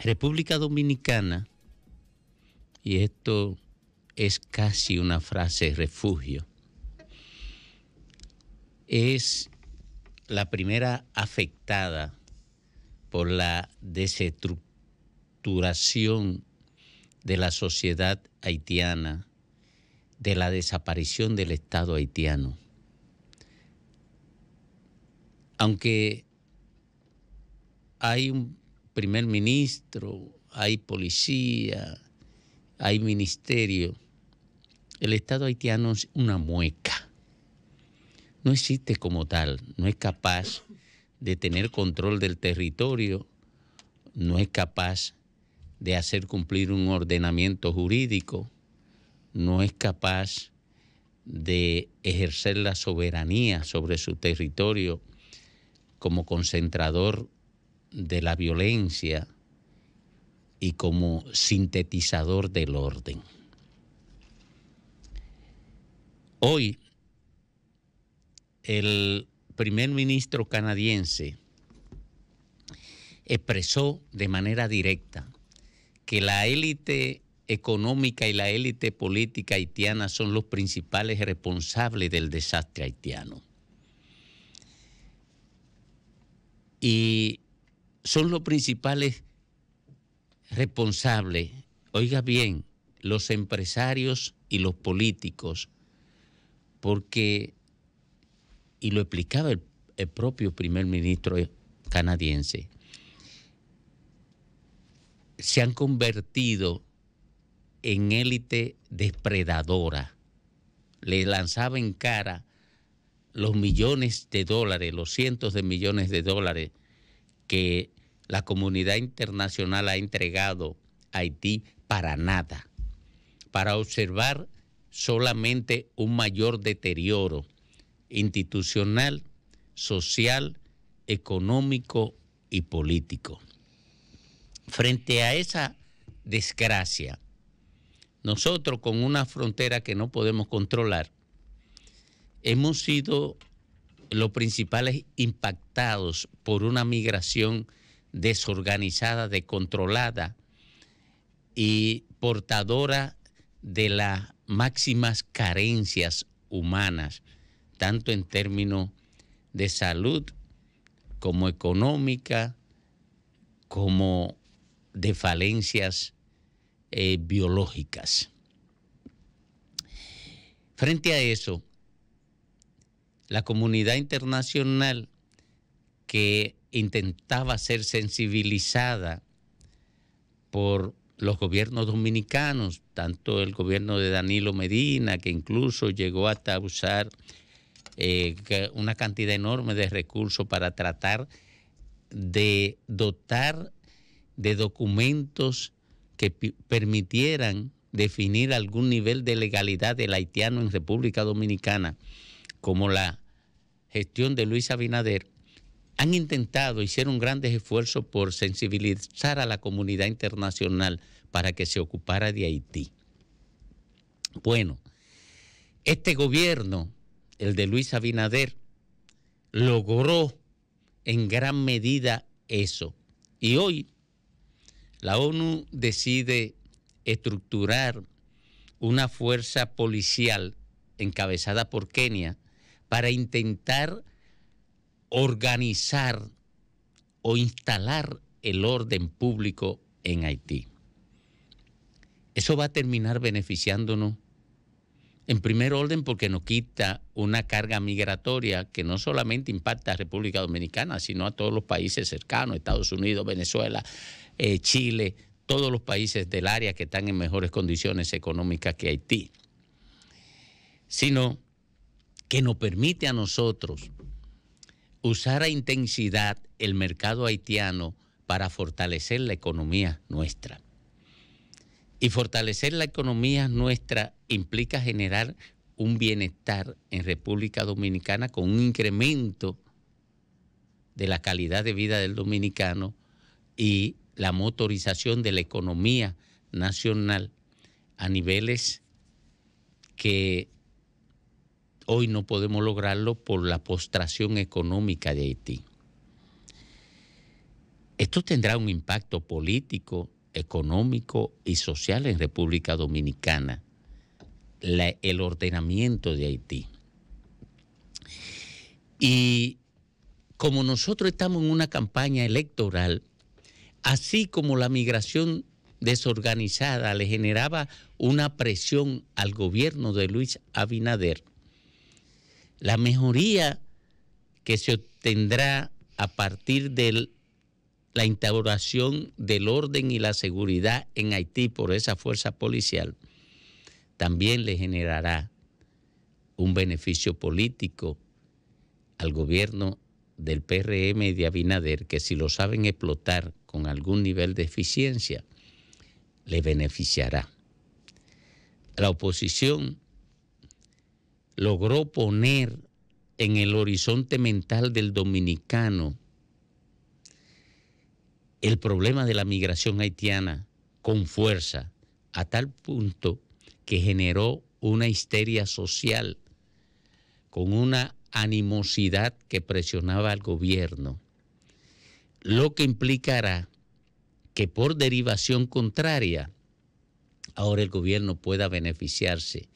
República Dominicana, y esto es casi una frase refugio, es la primera afectada por la desestructuración de la sociedad haitiana, de la desaparición del Estado haitiano. Aunque hay un primer ministro, hay policía, hay ministerio. El Estado haitiano es una mueca. No existe como tal, no es capaz de tener control del territorio, no es capaz de hacer cumplir un ordenamiento jurídico, no es capaz de ejercer la soberanía sobre su territorio como concentrador de la violencia y como sintetizador del orden. Hoy, el primer ministro canadiense expresó de manera directa que la élite económica y la élite política haitiana son los principales responsables del desastre haitiano. Y son los principales responsables, oiga bien, los empresarios y los políticos, porque, y lo explicaba el, propio primer ministro canadiense, se han convertido en élite depredadora. Le lanzaba en cara los millones de dólares, los cientos de millones de dólares que la comunidad internacional ha entregado a Haití para nada, para observar solamente un mayor deterioro institucional, social, económico y político. Frente a esa desgracia, nosotros con una frontera que no podemos controlar, hemos sido los principales impactados por una migración desorganizada, descontrolada y portadora de las máximas carencias humanas, tanto en términos de salud como económica, como de falencias eh, biológicas. Frente a eso, la comunidad internacional que intentaba ser sensibilizada por los gobiernos dominicanos, tanto el gobierno de Danilo Medina, que incluso llegó hasta usar eh, una cantidad enorme de recursos para tratar de dotar de documentos que permitieran definir algún nivel de legalidad del haitiano en República Dominicana, como la gestión de Luis Abinader, han intentado, hicieron grandes esfuerzos por sensibilizar a la comunidad internacional para que se ocupara de Haití. Bueno, este gobierno, el de Luis Abinader, logró en gran medida eso. Y hoy la ONU decide estructurar una fuerza policial encabezada por Kenia para intentar organizar o instalar el orden público en Haití. Eso va a terminar beneficiándonos en primer orden porque nos quita una carga migratoria que no solamente impacta a República Dominicana, sino a todos los países cercanos, Estados Unidos, Venezuela, eh, Chile, todos los países del área que están en mejores condiciones económicas que Haití, sino que nos permite a nosotros usar a intensidad el mercado haitiano para fortalecer la economía nuestra. Y fortalecer la economía nuestra implica generar un bienestar en República Dominicana con un incremento de la calidad de vida del dominicano y la motorización de la economía nacional a niveles que hoy no podemos lograrlo por la postración económica de Haití. Esto tendrá un impacto político, económico y social en República Dominicana, el ordenamiento de Haití. Y como nosotros estamos en una campaña electoral, así como la migración desorganizada le generaba una presión al gobierno de Luis Abinader, la mejoría que se obtendrá a partir de la instauración del orden y la seguridad en Haití por esa fuerza policial, también le generará un beneficio político al gobierno del PRM y de Abinader, que si lo saben explotar con algún nivel de eficiencia, le beneficiará. La oposición logró poner en el horizonte mental del dominicano el problema de la migración haitiana con fuerza, a tal punto que generó una histeria social con una animosidad que presionaba al gobierno, lo que implicará que por derivación contraria, ahora el gobierno pueda beneficiarse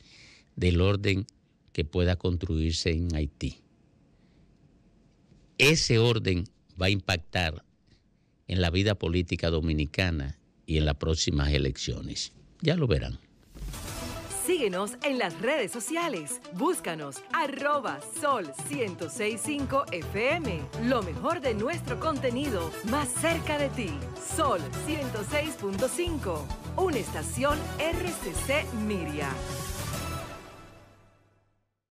del orden que pueda construirse en Haití. Ese orden va a impactar en la vida política dominicana y en las próximas elecciones. Ya lo verán. Síguenos en las redes sociales. Búscanos arroba sol 1065 FM. Lo mejor de nuestro contenido más cerca de ti. Sol 106.5. Una estación RCC Miria.